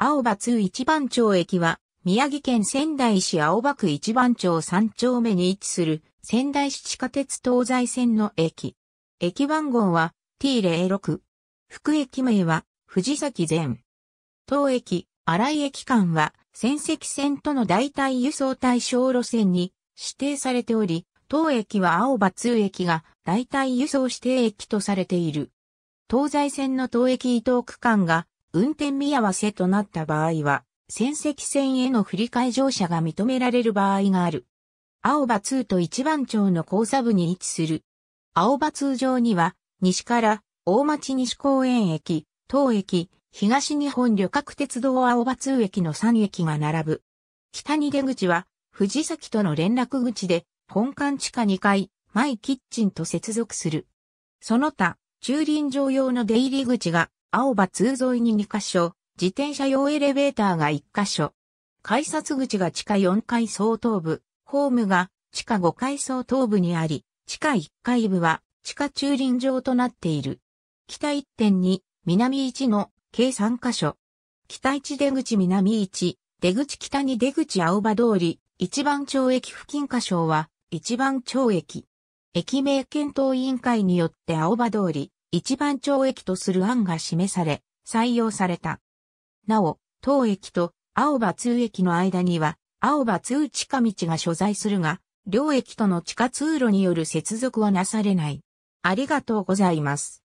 青葉通一番町駅は、宮城県仙台市青葉区一番町3丁目に位置する仙台市地下鉄東西線の駅。駅番号は T06。副駅名は藤崎前。当駅、荒井駅間は仙石線との代替輸送対象路線に指定されており、当駅は青葉通駅が代替輸送指定駅とされている。東西線の東駅伊東区間が運転見合わせとなった場合は、戦石線への振り替え乗車が認められる場合がある。青葉2と一番町の交差部に位置する。青葉通上には、西から大町西公園駅、東駅、東日本旅客鉄道青葉通駅の3駅が並ぶ。北に出口は、藤崎との連絡口で、本館地下2階、マイキッチンと接続する。その他、駐輪場用の出入り口が、青葉通沿いに2カ所、自転車用エレベーターが1カ所。改札口が地下4階相当部、ホームが地下5階相当部にあり、地下1階部は地下駐輪場となっている。北1.2、南1の計3カ所。北1出口南1、出口北に出口青葉通り、一番町駅付近箇所は、一番町駅。駅名検討委員会によって青葉通り、一番町駅とする案が示され、採用された。なお、当駅と青葉通駅の間には、青葉通地下道が所在するが、両駅との地下通路による接続はなされない。ありがとうございます。